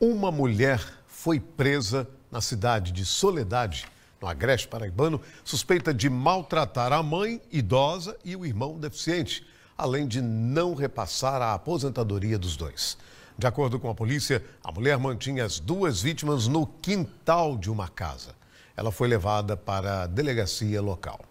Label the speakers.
Speaker 1: Uma mulher foi presa na cidade de Soledade, no Agreste Paraibano, suspeita de maltratar a mãe idosa e o irmão deficiente, além de não repassar a aposentadoria dos dois. De acordo com a polícia, a mulher mantinha as duas vítimas no quintal de uma casa. Ela foi levada para a delegacia local.